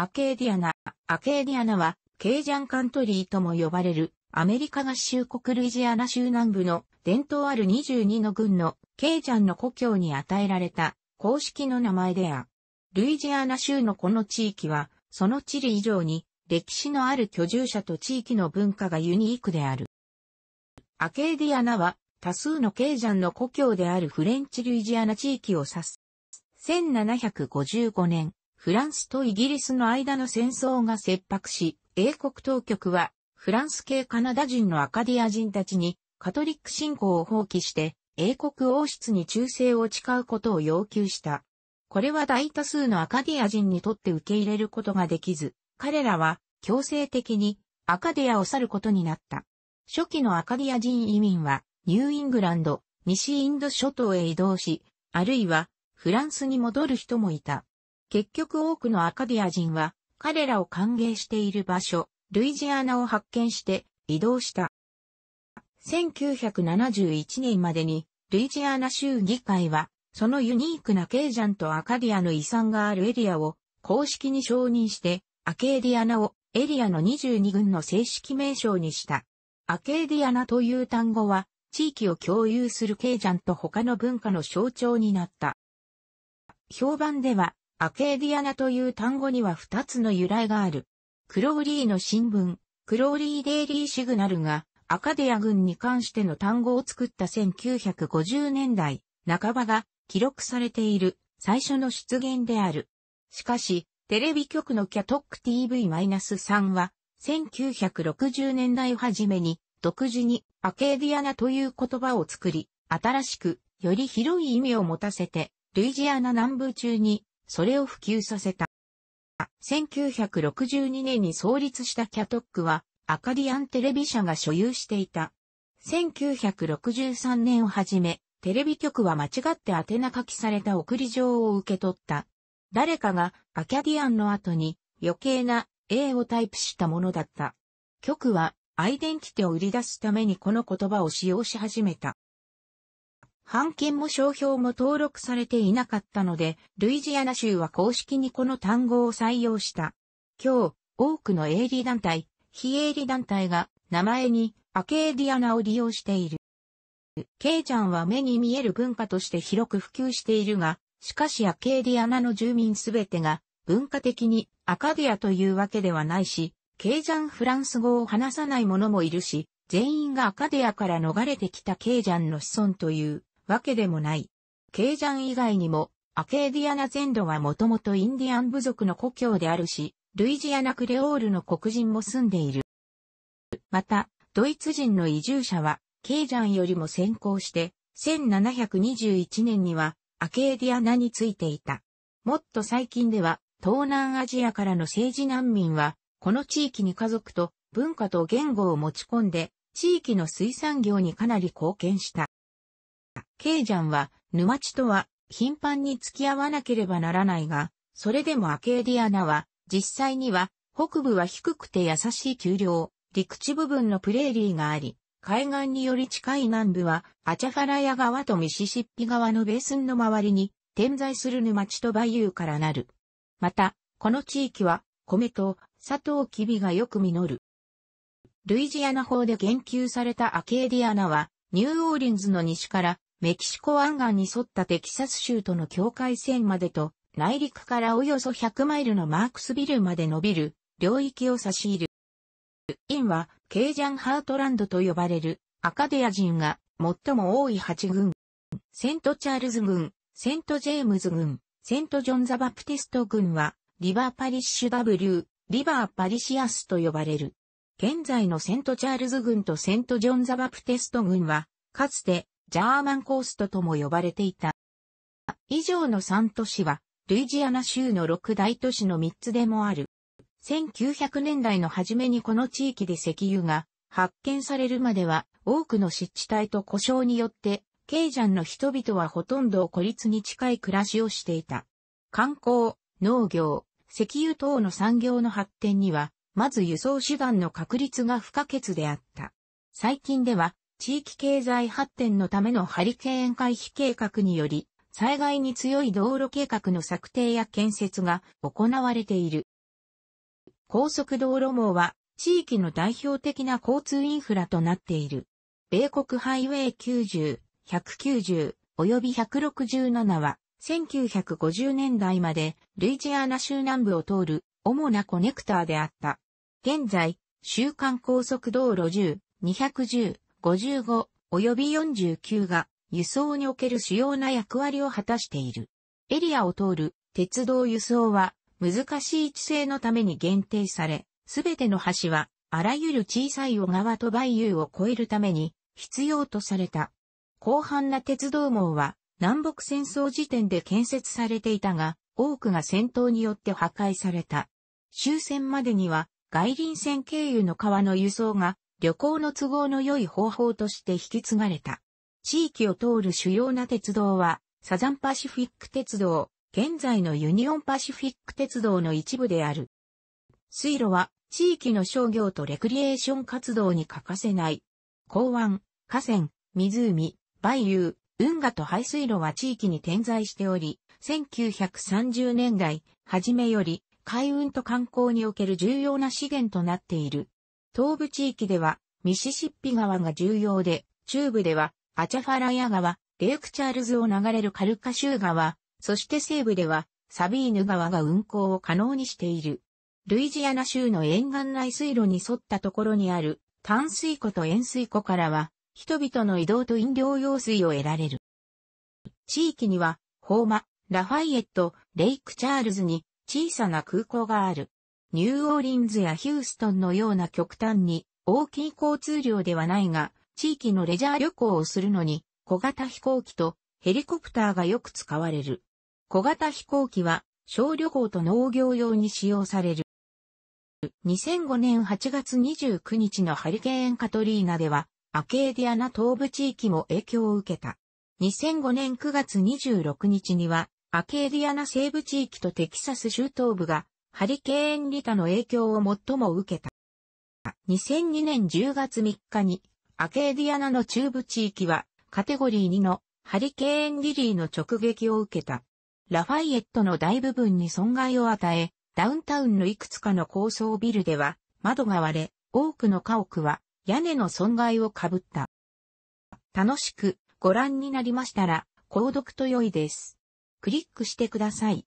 アケーディアナ。アケーディアナは、ケージャンカントリーとも呼ばれる、アメリカ合衆国ルイジアナ州南部の伝統ある22の軍のケージャンの故郷に与えられた公式の名前であ。る。ルイジアナ州のこの地域は、その地理以上に歴史のある居住者と地域の文化がユニークである。アケーディアナは多数のケージャンの故郷であるフレンチルイジアナ地域を指す。1755年、フランスとイギリスの間の戦争が切迫し、英国当局は、フランス系カナダ人のアカディア人たちに、カトリック信仰を放棄して、英国王室に忠誠を誓うことを要求した。これは大多数のアカディア人にとって受け入れることができず、彼らは強制的にアカディアを去ることになった。初期のアカディア人移民はニューイングランド、西インド諸島へ移動し、あるいはフランスに戻る人もいた。結局多くのアカディア人は彼らを歓迎している場所、ルイジアナを発見して移動した。1971年までにルイジアナ州議会はそのユニークなケイジャンとアカディアの遺産があるエリアを公式に承認してアケーディアナをエリアの22軍の正式名称にした。アケーディアナという単語は地域を共有するケイジャンと他の文化の象徴になった。評判ではアケーディアナという単語には二つの由来がある。クローリーの新聞、クローリーデイリーシグナルがアカデア軍に関しての単語を作った1950年代半ばが記録されている最初の出現である。しかし、テレビ局のキャトック TV-3 は1960年代初めに独自にアケーディアナという言葉を作り、新しくより広い意味を持たせてルイジアナ南部中にそれを普及させた。1962年に創立したキャトックは、アカディアンテレビ社が所有していた。1963年をはじめ、テレビ局は間違って宛名書きされた送り状を受け取った。誰かがアキャディアンの後に余計な A をタイプしたものだった。局はアイデンティティを売り出すためにこの言葉を使用し始めた。版権も商標も登録されていなかったので、ルイジアナ州は公式にこの単語を採用した。今日、多くの営利団体、非営利団体が名前にアケーディアナを利用している。ケイちゃんは目に見える文化として広く普及しているが、しかしアケーディアナの住民すべてが文化的にアカディアというわけではないし、ケイジャンフランス語を話さない者もいるし、全員がアカディアから逃れてきたケイジャンの子孫というわけでもない。ケイジャン以外にも、アケーディアナ全土はもともとインディアン部族の故郷であるし、ルイジアナクレオールの黒人も住んでいる。また、ドイツ人の移住者は、ケイジャンよりも先行して、1721年には、アケーディアナについていた。もっと最近では、東南アジアからの政治難民は、この地域に家族と文化と言語を持ち込んで、地域の水産業にかなり貢献した。。ケイジャンは、沼地とは、頻繁に付き合わなければならないが、それでもアケーディアナは、実際には、北部は低くて優しい丘陵、陸地部分のプレーリーがあり、海岸により近い南部は、アチャファラヤ川とミシシッピ川のベースンの周りに、点在する沼地とバユーからなる。また、この地域は、米と、砂糖キビがよく実る。ルイジアナ法で言及されたアケーディアナは、ニューオーリンズの西からメキシコ湾岸に沿ったテキサス州との境界線までと、内陸からおよそ100マイルのマークスビルまで伸びる領域を差し入る。インは、ケージャンハートランドと呼ばれるアカデア人が最も多い8軍。セントチャールズ軍、セントジェームズ軍、セントジョンザバプティスト軍は、リバーパリッシュ W、リバーパリシアスと呼ばれる。現在のセントチャールズ軍とセントジョンザバプテスト軍は、かつてジャーマンコーストとも呼ばれていた。以上の3都市は、ルイジアナ州の6大都市の3つでもある。1900年代の初めにこの地域で石油が発見されるまでは多くの湿地帯と故障によってケイジャンの人々はほとんど孤立に近い暮らしをしていた。観光、農業、石油等の産業の発展には、まず輸送手段の確立が不可欠であった。最近では、地域経済発展のためのハリケーン回避計画により、災害に強い道路計画の策定や建設が行われている。高速道路網は地域の代表的な交通インフラとなっている。米国ハイウェイ90、190及び167は1950年代までルイジアナ州南部を通る主なコネクターであった。現在、週間高速道路10、210、55及び49が輸送における主要な役割を果たしている。エリアを通る鉄道輸送は難しい地勢のために限定され、すべての橋はあらゆる小さい小川と梅雨を越えるために必要とされた。広範な鉄道網は南北戦争時点で建設されていたが、多くが戦闘によって破壊された。終戦までには外輪線経由の川の輸送が旅行の都合の良い方法として引き継がれた。地域を通る主要な鉄道は、サザンパシフィック鉄道、現在のユニオンパシフィック鉄道の一部である。水路は、地域の商業とレクリエーション活動に欠かせない。港湾、河川、湖、梅雨、運河と排水路は地域に点在しており、1930年代、初めより、海運と観光における重要な資源となっている。東部地域では、ミシシッピ川が重要で、中部では、アチャファラヤ川、レイクチャールズを流れるカルカ州川、そして西部では、サビーヌ川が運行を可能にしている。ルイジアナ州の沿岸内水路に沿ったところにある淡水湖と塩水湖からは人々の移動と飲料用水を得られる。地域には、ホーマ、ラファイエット、レイクチャールズに小さな空港がある。ニューオーリンズやヒューストンのような極端に大きい交通量ではないが、地域のレジャー旅行をするのに、小型飛行機とヘリコプターがよく使われる。小型飛行機は小旅行と農業用に使用される。2005年8月29日のハリケーンカトリーナでは、アケーディアナ東部地域も影響を受けた。2005年9月26日には、アケーディアナ西部地域とテキサス州東部がハリケーンリタの影響を最も受けた。2002年10月3日に、アケーディアナの中部地域は、カテゴリー2のハリケーンリリーの直撃を受けた。ラファイエットの大部分に損害を与え、ダウンタウンのいくつかの高層ビルでは、窓が割れ、多くの家屋は、屋根の損害を被った。楽しくご覧になりましたら、購読と良いです。クリックしてください。